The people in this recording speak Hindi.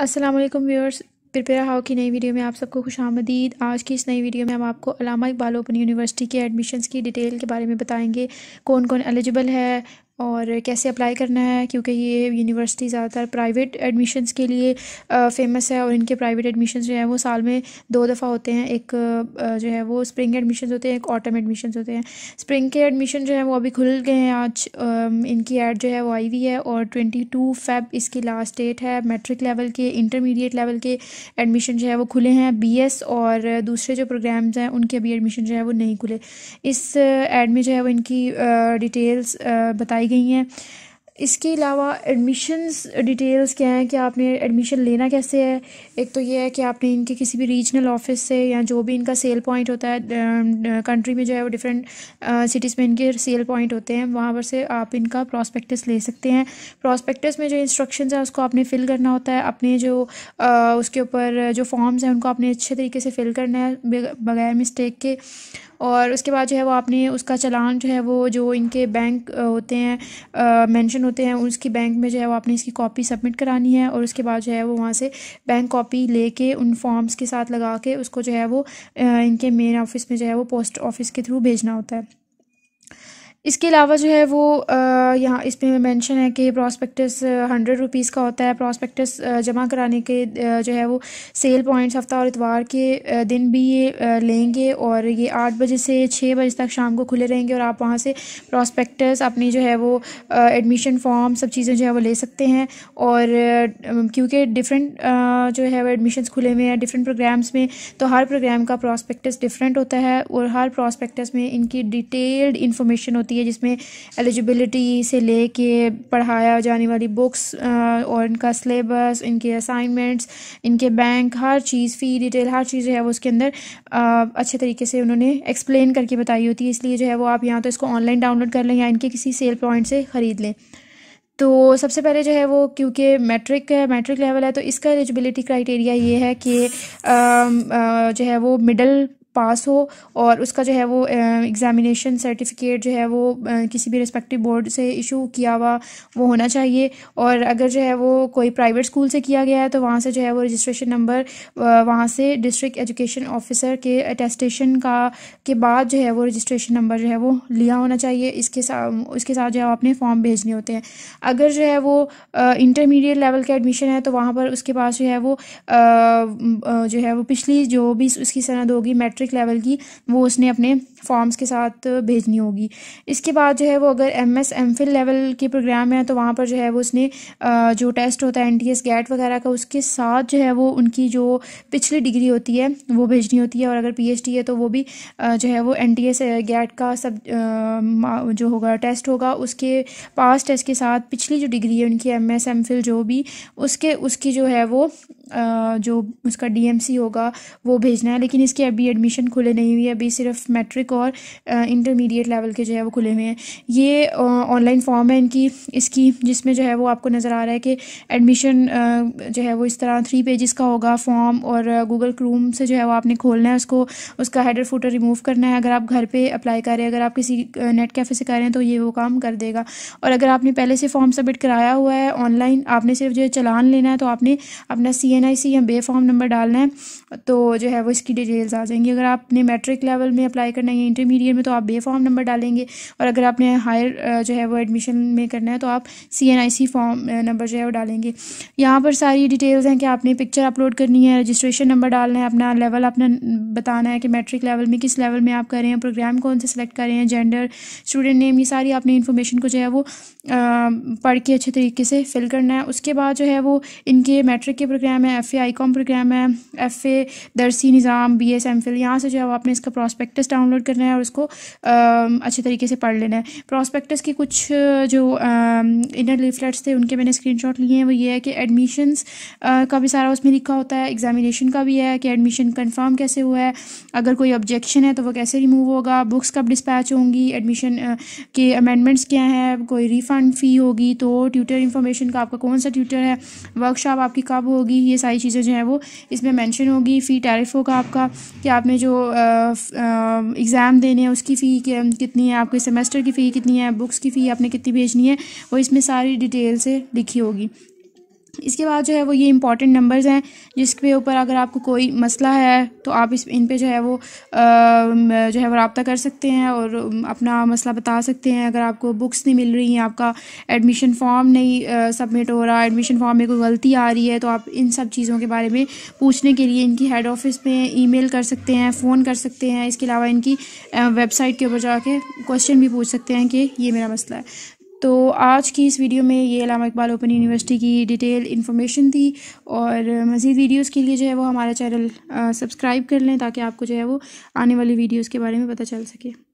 अस्सलाम वालेकुम व्यूअर्स प्रिपेयर हाउ की नई वीडियो में आप सबको खुश आमदीद आज की इस नई वीडियो में हम आपको अलामा इकबाल ओपन यूनिवर्सिटी के एडमिशन्स की डिटेल के बारे में बताएंगे कौन कौन एलिजिबल है और कैसे अप्लाई करना है क्योंकि ये यूनिवर्सिटी ज़्यादातर प्राइवेट एडमिशन्स के लिए फ़ेमस है और इनके प्राइवेट एडमिशन्स जो है वो साल में दो दफ़ा होते हैं एक जो है वो स्प्रिंग एडमिशन होते हैं एक ऑटम एडमिशन होते हैं स्प्रिंग के एडमिशन जो है वो अभी खुल गए हैं आज इनकी एड जो है वो आई हुई है और ट्वेंटी टू फेब इसकी लास्ट डेट है मेट्रिक लेवल के इंटरमीडिएट लेवल के एडमिशन जो है वो खुले हैं बी एस और दूसरे जो प्रोग्राम्स हैं उनके अभी एडमिशन जो है वो नहीं खुले इस एड में जो है वो इनकी डिटेल्स बताई गई हैं इसके अलावा एडमिशन्स डिटेल्स क्या हैं कि आपने एडमिशन लेना कैसे है एक तो ये है कि आपने इनके किसी भी रीजनल ऑफिस से या जो भी इनका सेल पॉइंट होता है कंट्री में जो है वो डिफरेंट सिटीज़ में इनके सेल पॉइंट होते हैं वहाँ पर से आप इनका प्रॉस्पेक्टस ले सकते हैं प्रॉस्पेक्टस में जो इंस्ट्रक्शन है उसको आपने फ़िल करना होता है अपने जो आ, उसके ऊपर जो फॉर्म्स हैं उनको आपने अच्छे तरीके से फ़िल करना है बगैर मिस्टेक के और उसके बाद जो है वो आपने उसका चलान जो है वो जो इनके बैंक होते हैं मेंशन होते हैं उसकी बैंक में जो है वो आपने इसकी कॉपी सबमिट करानी है और उसके बाद जो है वो वहाँ से बैंक कॉपी लेके उन फॉर्म्स के साथ लगा के उसको जो है वो इनके मेन ऑफिस में जो है वो पोस्ट ऑफिस के थ्रू भेजना होता है इसके अलावा जो है वो यहाँ इसमें मैंशन है कि प्रॉस्पेक्टस हंड्रेड रुपीज़ का होता है प्रॉस्पेक्टस जमा कराने के जो है वो सेल पॉइंट्स हफ्ता और इतवार के दिन भी ये लेंगे और ये आठ बजे से छः बजे तक शाम को खुले रहेंगे और आप वहाँ से प्रॉस्पेक्टस अपनी जो है वो एडमिशन फॉर्म सब चीज़ें जो है वो ले सकते हैं और क्योंकि डिफरेंट जो है वो एडमिशन खुले हुए हैं डिफरेंट प्रोग्राम्स में तो हर प्रोग्राम का प्रॉस्पेक्टस डिफरेंट होता है और हर प्रॉस्पेक्टस में इनकी डिटेल्ड इन्फॉर्मेशन होती होती है जिसमें एलिजिबिलिटी से ले पढ़ाया जाने वाली बुक्स और इनका सिलेबस इनके असाइनमेंट्स इनके बैंक हर चीज़ फ़ी डिटेल हर चीज़ जो है वो उसके अंदर अच्छे तरीके से उन्होंने एक्सप्लेन करके बताई होती है इसलिए जो है वो आप यहाँ तो इसको ऑनलाइन डाउनलोड कर लें या इनके किसी सेल पॉइंट से ख़रीद लें तो सबसे पहले जो है वो क्योंकि मैट्रिक है मैट्रिक लेवल है तो इसका एलिजिबिलिटी क्राइटेरिया ये है कि आ, आ, जो है वो मिडल पास हो और उसका जो है वो एग्ज़ामिनेशन सर्टिफिकेट जो है वो किसी भी रिस्पेक्टिव बोर्ड से इशू किया हुआ वो होना चाहिए और अगर जो है वो कोई प्राइवेट स्कूल से किया गया है तो वहाँ से जो है वो रजिस्ट्रेशन नंबर वहाँ से डिस्ट्रिक्ट एजुकेशन ऑफिसर के अटेस्टेशन का के बाद जो है वो रजिस्ट्रेशन नंबर जो है वो लिया होना चाहिए इसके साथ उसके साथ जो है अपने फॉर्म भेजने होते हैं अगर जो है वो इंटरमीडिएट लेवल का एडमिशन है तो वहाँ पर उसके पास जो है वो जो है वो पिछली जो भी उसकी सनद होगी मेट्रिक डिस्ट्रिक्ट लेवल की वो उसने अपने फॉर्म्स के साथ भेजनी होगी इसके बाद जो है वो अगर M S M Phil level के प्रोग्राम है तो वहाँ पर जो है वो उसने जो टेस्ट होता है एन टी एस गैट वगैरह का उसके साथ जो है वो उनकी जो पिछली डिग्री होती है वो भेजनी होती है और अगर पी एच डी है तो वो भी जो है वो एन टी एस गैट का सब जो होगा टेस्ट होगा उसके पास टेस्ट के साथ पिछली जो डिग्री है उनकी एम एस एम फिल जो भी उसके उसकी जो है वो जो उसका डी एम सी होगा वो भेजना है लेकिन इसके अभी एडमिशन खुले नहीं हुई है अभी सिर्फ मैट्रिक और इंटरमीडिएट लेवल के जो है वो खुले हुए हैं ये ऑनलाइन फॉर्म है इनकी इसकी जिसमें जो है वो आपको नज़र आ रहा है कि एडमिशन जो है वो इस तरह थ्री पेजेस का होगा फॉर्म और गूगल क्रूम से जो है वो आपने खोलना है उसको उसका हेडर फोटो रिमूव करना है अगर आप घर पर अप्लाई करें अगर आप किसी नेट कैफ़े से करें तो ये वो काम कर देगा और अगर आपने पहले से फॉर्म सबमिट कराया हुआ है ऑनलाइन आपने सिर्फ जो है चलान लेना है तो आपने अपना सी एन आई सी या बे फॉर्म नंबर डालना है तो जो है वो इसकी डिटेल्स आ जाएंगी अगर आपने मैट्रिक लेवल में अप्लाई करना है हैं इंटरमीडिएट में तो आप बे फॉर्म नंबर डालेंगे और अगर आपने हायर जो है वो एडमिशन में करना है तो आप C N I C form number जो है वो डालेंगे यहाँ पर सारी डिटेल्स हैं कि आपने पिक्चर अपलोड करनी है रजिस्ट्रेशन नंबर डालना है अपना लेवल अपना बताना है कि मैट्रिक लेवल में किस लेवल में आप कर रहे हैं प्रोग्राम कौन से सेलेक्ट कर रहे हैं जेंडर स्टूडेंट नेम ये सारी आपने इन्फॉर्मेशन को जो है वो पढ़ के अच्छे तरीके से फिल करना है उसके बाद जो है वो इनके मैट्रिक के प्रोग्राम है एफ़ ए कॉम प्रोग्राम है F A Darsi Nizam B S M Phil यहाँ से जो है वो आपने इसका प्रॉस्पेक्टस डाउनलोड कर करना है और उसको अच्छे तरीके से पढ़ लेना है प्रॉस्पेक्टस के कुछ जो इनर लीफलेट्स थे उनके मैंने शॉट लिए हैं वो ये है कि एडमिशन्स का भी सारा उसमें लिखा होता है एग्जामिनेशन का भी है कि एडमिशन कन्फर्म कैसे हुआ है अगर कोई ऑब्जेक्शन है तो वो कैसे रिमूव होगा बुक्स कब डिस्पैच होंगी एडमिशन के अमेंडमेंट्स क्या हैं कोई रिफ़ंड फ़ी होगी तो ट्यूटर इन्फॉर्मेशन का आपका कौन सा ट्यूटर है वर्कशॉप आपकी कब होगी ये सारी चीज़ें जो हैं वो इसमें मैंशन होगी फ़ी टैरिफ होगा आपका कि आपने जो एग्ज़ाम एग्ज़ाम देने हैं उसकी फ़ी um, कितनी है आपके सेमेस्टर की फ़ी कितनी है बुक्स की फ़ी आपने कितनी भेजनी है वो इसमें सारी डिटेल से लिखी होगी इसके बाद जो है वो ये इंपॉर्टेंट नंबर्स हैं जिसके ऊपर अगर आपको कोई मसला है तो आप इस इन पे जो है वो आ, जो है वो रबता कर सकते हैं और अपना मसला बता सकते हैं अगर आपको बुक्स नहीं मिल रही हैं आपका एडमिशन फॉर्म नहीं सबमिट हो रहा एडमिशन फॉर्म में कोई गलती आ रही है तो आप इन सब चीज़ों के बारे में पूछने के लिए इनकी हेड ऑफिस में मेल कर सकते हैं फ़ोन कर सकते हैं इसके अलावा इनकी वेबसाइट के ऊपर जाके क्वेश्चन भी पूछ सकते हैं कि ये मेरा मसला है तो आज की इस वीडियो में ये अलामा इकबाल ओपन यूनिवर्सिटी की डिटेल इन्फॉर्मेशन थी और मज़ीद वीडियोस के लिए जो है वो हमारा चैनल सब्सक्राइब कर लें ताकि आपको जो है वो आने वाली वीडियोस के बारे में पता चल सके